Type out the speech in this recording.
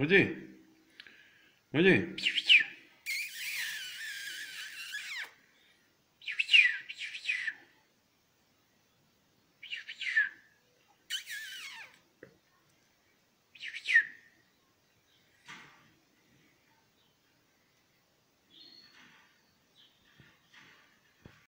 Voyez Voyez